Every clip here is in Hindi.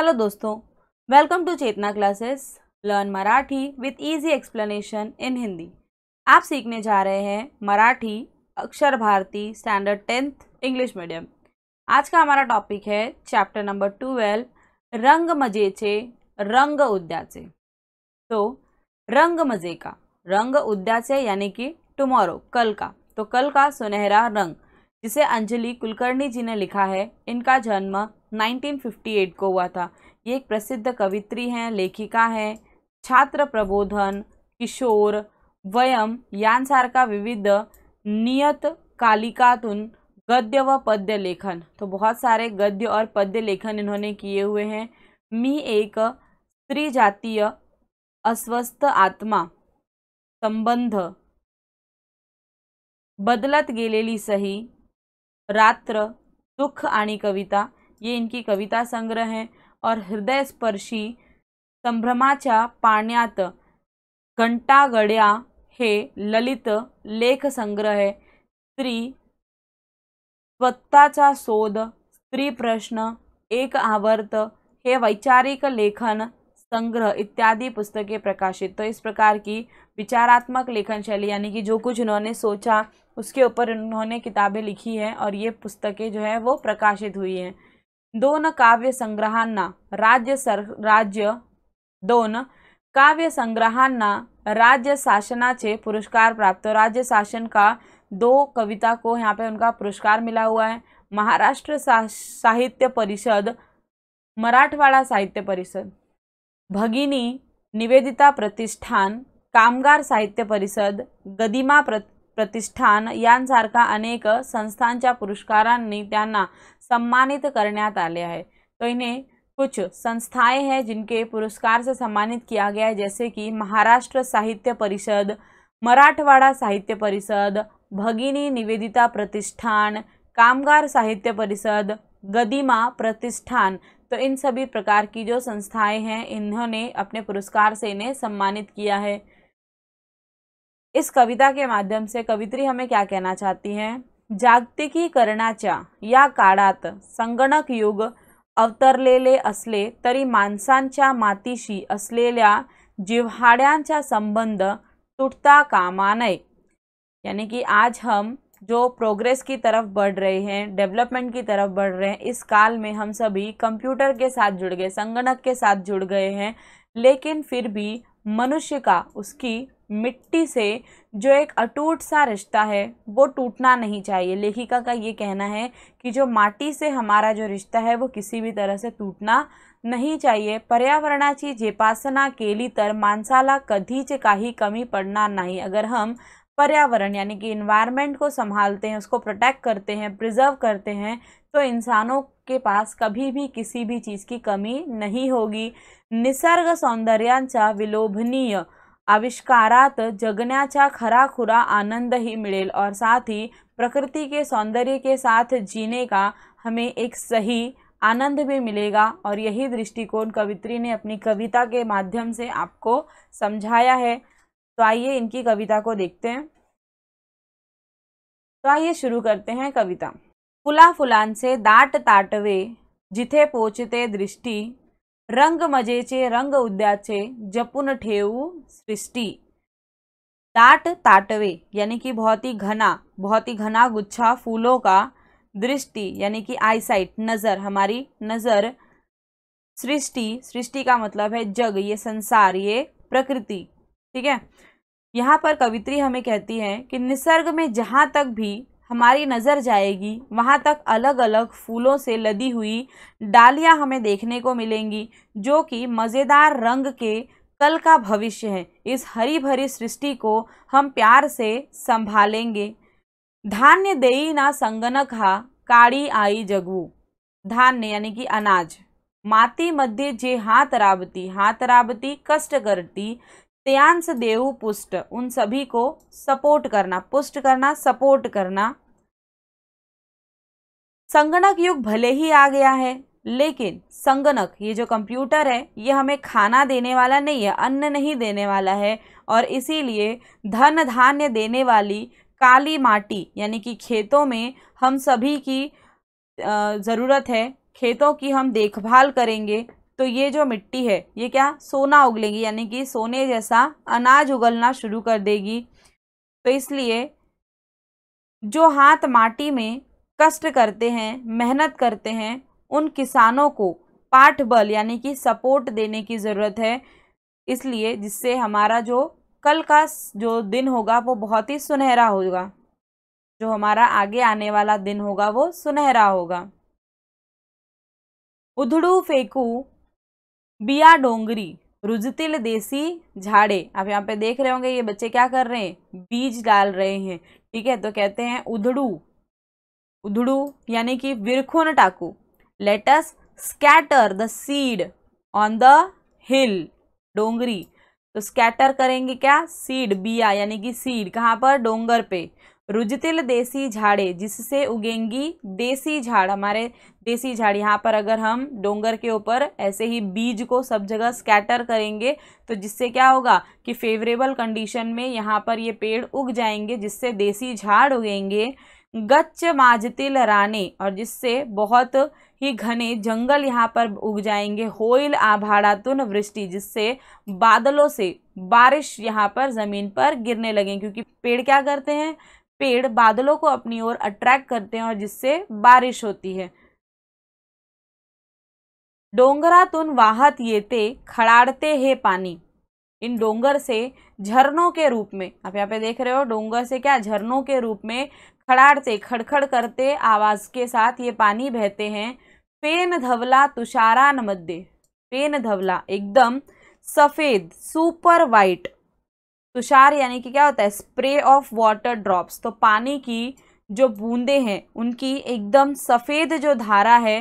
हेलो दोस्तों welcome to Chetna classes learn Marathi with easy explanation in Hindi आप सीखने जा रहे हैं Marathi Akshar Bharati standard tenth English medium आज का हमारा टॉपिक है चैप्टर नंबर ट्वेल्व रंग मजेचे रंग उद्याचे तो रंग मजे का रंग उद्याचे यानी कि टुमारो कल का तो कल का सुनहरा रंग जिसे अंजलि कुलकर्णी जी ने लिखा है इनका जन्म 1958 को हुआ था ये एक प्रसिद्ध कवित्री हैं लेखिका हैं छात्र प्रबोधन किशोर वयम यांसारखा विविध नियत कालिकातून गद्य व पद्य लेखन तो बहुत सारे गद्य और पद्य लेखन इन्होंने किए हुए हैं मी एक स्त्री जातीय अस्वस्थ आत्मा संबंध बदलत गेलेली सही रात्र दुख आणि कविता ये इनकी कविता संग्रह हैं और हृदय स्पर्शी संभ्रमाचा पाण्यात घंटागड्या हे ललित लेख संग्रह है स्त्री स्वत्ताचा शोध स्त्री प्रश्न एक आवर्त हे वैचारिक लेखन संग्रह इत्यादि पुस्तकें प्रकाशित तो इस प्रकार की विचारात्मक लेखन शैली यानी कि जो कुछ उन्होंने सोचा उसके ऊपर उन्होंने किताबें लिखी हैं और ये पुस्तकें जो है वो प्रकाशित हुई हैं दोन काव्य संग्रहांना राज्य सर राज्य दोन काव्य संग्रहांना राज्य शासनाचे पुरस्कार प्राप्त राज्य शासन का दो कविता को यहाँ पे उनका पुरस्कार मिला हुआ है महाराष्ट्र साहित्य परिषद मराठवाड़ा साहित्य परिषद भगिनी निवेदिता प्रतिष्ठान कामगार साहित्य परिषद गदिमा प्रतिष्ठान यासारखा अनेक संस्थान पुरस्कार सम्मानित कर तो इन्हें कुछ संस्थाएं हैं जिनके पुरस्कार से सम्मानित किया गया है जैसे कि महाराष्ट्र साहित्य परिषद मराठवाड़ा साहित्य परिषद भगिनी निवेदिता प्रतिष्ठान कामगार साहित्य परिषद गदिमा प्रतिष्ठान तो इन सभी प्रकार की जो संस्थाएं हैं इन्होंने अपने पुरस्कार से इन्हें सम्मानित किया है इस कविता के माध्यम से कवित्री हमें क्या कहना चाहती हैं जागतिकीकरणाच्या या काळात संगणक युग अवतरलेले असले तरी माणसांच्या मातीशी असलेल्या जिव्हाड्यांचा संबंध टूटता कामा नये यानी कि आज हम जो प्रोग्रेस की तरफ बढ़ रहे हैं डेवलपमेंट की तरफ बढ़ रहे हैं इस काल में हम सभी कंप्यूटर के साथ जुड़ गए संगणक के साथ जुड़ गए हैं लेकिन फिर भी मनुष्य का उसकी मिट्टी से जो एक अटूट सा रिश्ता है वो टूटना नहीं चाहिए लेखिका का ये कहना है कि जो माटी से हमारा जो रिश्ता है वो किसी भी तरह से टूटना नहीं चाहिए पर्यावरणाची जेपासना केली तर माणसाला कधीच काही कमी पड़ना नहीं अगर हम पर्यावरण यानी कि इन्वायरमेंट को संभालते हैं उसको प्रोटेक्ट करते हैं प्रिजर्व करते हैं तो इंसानों के पास कभी भी किसी भी चीज़ की कमी नहीं होगी निसर्ग सौंदर्यांचा विलोभनीय आविष्कारात जगण्याचा खरा खुरा आनंद ही मिले और साथ ही प्रकृति के सौंदर्य के साथ जीने का हमें एक सही आनंद भी मिलेगा और यही दृष्टिकोण कवित्री ने अपनी कविता के माध्यम से आपको समझाया है तो आइए इनकी कविता को देखते हैं तो आइए शुरू करते हैं कविता फुला से दाट ताटवे जिथे पोचते दृष्टि रंग चे रंग उद्याचे जपुन ठेऊ सृष्टि ताट ताटवे यानी कि बहुत ही घना बहुत ही घना गुच्छा फूलों का दृष्टि यानी कि आईसाइट नज़र हमारी नज़र सृष्टि सृष्टि का मतलब है जग ये संसार ये प्रकृति ठीक है यहाँ पर कवित्री हमें कहती है कि निसर्ग में जहाँ तक भी हमारी नज़र जाएगी वहाँ तक अलग अलग फूलों से लदी हुई डालियाँ हमें देखने को मिलेंगी जो कि मज़ेदार रंग के कल का भविष्य है इस हरी भरी सृष्टि को हम प्यार से संभालेंगे धान्य देई ना संगनक हा काड़ी आई जगवू धान्य यानी कि अनाज माती मध्य जे हाथ राबती हाथ राबती कष्ट करती प्रत्यांश देहु पुष्ट उन सभी को सपोर्ट करना पुष्ट करना सपोर्ट करना संगणक युग भले ही आ गया है लेकिन संगणक ये जो कंप्यूटर है ये हमें खाना देने वाला नहीं है अन्न नहीं देने वाला है और इसीलिए धन धान्य देने वाली काली माटी यानी कि खेतों में हम सभी की ज़रूरत है खेतों की हम देखभाल करेंगे तो ये जो मिट्टी है ये क्या सोना उगलेगी यानी कि सोने जैसा अनाज उगलना शुरू कर देगी तो इसलिए जो हाथ माटी में कष्ट करते हैं मेहनत करते हैं उन किसानों को पाठ बल यानी कि सपोर्ट देने की ज़रूरत है इसलिए जिससे हमारा जो कल का जो दिन होगा वो बहुत ही सुनहरा होगा जो हमारा आगे आने वाला दिन होगा वो सुनहरा होगा उधड़ू फेंकू बिया डोंगरी रुजतिल देसी झाड़े आप यहाँ पे देख रहे होंगे ये बच्चे क्या कर रहे हैं बीज डाल रहे हैं ठीक है तो कहते हैं उधड़ू उधड़ू यानी कि विरखुन टाकू let's scatter the seed on the hill डोंगरी तो स्कैटर करेंगे क्या सीड बिया यानी कि सीड कहाँ पर डोंगर पे रुजतिल देसी झाड़े जिससे उगेंगी देसी झाड़ हमारे देसी झाड़ यहाँ पर अगर हम डोंगर के ऊपर ऐसे ही बीज को सब जगह स्कैटर करेंगे तो जिससे क्या होगा कि फेवरेबल कंडीशन में यहाँ पर ये पेड़ उग जाएंगे जिससे देसी झाड़ उगेंगे गच्छ माजतिल राने और जिससे बहुत ही घने जंगल यहाँ पर उग जाएंगे होइल आभाड़ातुन वृष्टि जिससे बादलों से बारिश यहाँ पर ज़मीन पर गिरने लगें क्योंकि पेड़ क्या करते हैं पेड़ बादलों को अपनी ओर अट्रैक्ट करते हैं और जिससे बारिश होती है तुन वाहत ये ते खड़ाड़ते है पानी इन डोंगर से झरनों के रूप में आप यहाँ पे देख रहे हो डोंगर से क्या झरनों के रूप में खड़ाड़ते खड़खड़ करते आवाज के साथ ये पानी बहते हैं पेन धवला तुषारा नमदे पेन धवला एकदम सफ़ेद सुपर वाइट तुषार यानी कि क्या होता है स्प्रे ऑफ वाटर ड्रॉप्स तो पानी की जो बूंदे हैं उनकी एकदम सफ़ेद जो धारा है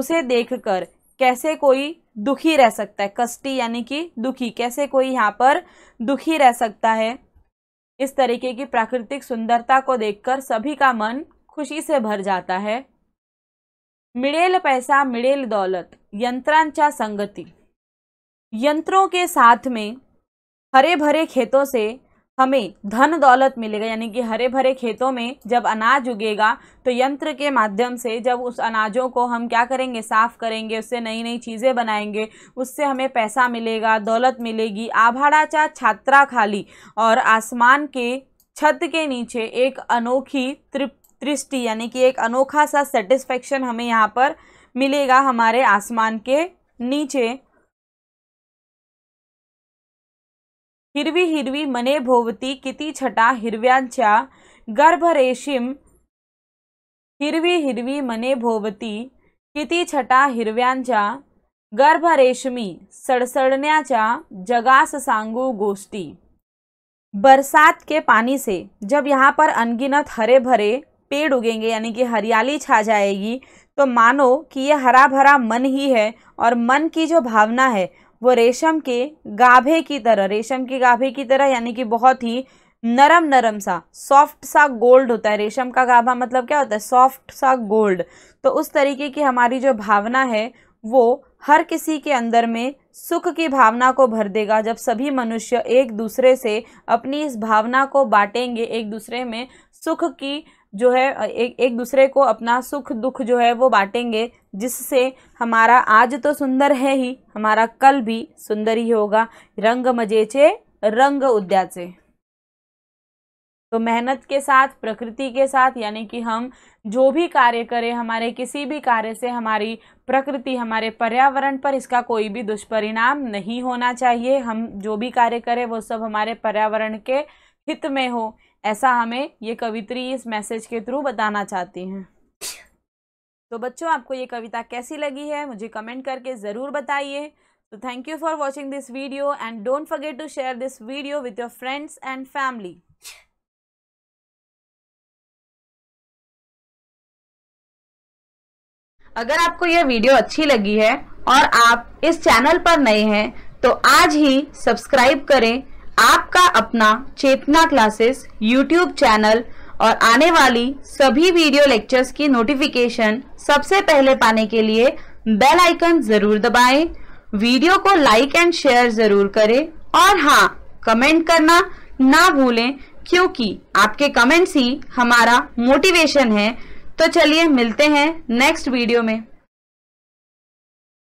उसे देखकर कैसे कोई दुखी रह सकता है कष्टी यानी कि दुखी कैसे कोई यहाँ पर दुखी रह सकता है इस तरीके की प्राकृतिक सुंदरता को देखकर सभी का मन खुशी से भर जाता है मिड़ेल पैसा मिड़ेल दौलत यंत्रांचा संगति यंत्रों के साथ में हरे भरे खेतों से हमें धन दौलत मिलेगा यानी कि हरे भरे खेतों में जब अनाज उगेगा तो यंत्र के माध्यम से जब उस अनाजों को हम क्या करेंगे साफ़ करेंगे उससे नई नई चीज़ें बनाएंगे उससे हमें पैसा मिलेगा दौलत मिलेगी आभाड़ाचा छात्रा खाली और आसमान के छत के नीचे एक अनोखी त्रिप तृष्टि यानी कि एक अनोखा सा सेटिस्फेक्शन हमें यहाँ पर मिलेगा हमारे आसमान के नीचे हिरवी हिरवी मने भोवती किती छटा हिरव्यांच्या गर्भरेशीम हिरवी हिरवी मने भोवती किती छटा हिरव्यांच्या गर्भरेशमी सडसडण्याच्या जगास सांगू गोष्टी बरसात के पानी से जब यहाँ पर अनगिनत हरे भरे पेड़ उगेंगे यानी कि हरियाली छा जाएगी तो मानो कि ये हरा भरा मन ही है और मन की जो भावना है वो रेशम के गाभे की तरह रेशम के गाभे की तरह यानी कि बहुत ही नरम नरम सा सॉफ्ट सा गोल्ड होता है रेशम का गाभा मतलब क्या होता है सॉफ्ट सा गोल्ड तो उस तरीके की हमारी जो भावना है वो हर किसी के अंदर में सुख की भावना को भर देगा जब सभी मनुष्य एक दूसरे से अपनी इस भावना को बांटेंगे एक दूसरे में सुख की जो है एक एक दूसरे को अपना सुख दुख जो है वो बांटेंगे जिससे हमारा आज तो सुंदर है ही हमारा कल भी सुंदर ही होगा रंग मजे चे रंग उद्याचे तो मेहनत के साथ प्रकृति के साथ यानी कि हम जो भी कार्य करें हमारे किसी भी कार्य से हमारी प्रकृति हमारे पर्यावरण पर इसका कोई भी दुष्परिणाम नहीं होना चाहिए हम जो भी कार्य करें वो सब हमारे पर्यावरण के हित में हो ऐसा हमें ये कवित्री इस मैसेज के थ्रू बताना चाहती हैं तो बच्चों आपको ये कविता कैसी लगी है मुझे कमेंट करके ज़रूर बताइए तो thank you for watching this video and don't forget to share this video with your friends and family अगर आपको यह वीडियो अच्छी लगी है और आप इस चैनल पर नए हैं तो आज ही सब्सक्राइब करें आपका अपना चेतना क्लासेस यूट्यूब चैनल और आने वाली सभी वीडियो लेक्चर्स की नोटिफिकेशन सबसे पहले पाने के लिए बेल आइकन जरूर दबाएं, वीडियो को लाइक एंड शेयर जरूर करें और हाँ कमेंट करना ना भूलें क्योंकि आपके कमेंट्स ही हमारा मोटिवेशन है तो चलिए मिलते हैं नेक्स्ट वीडियो में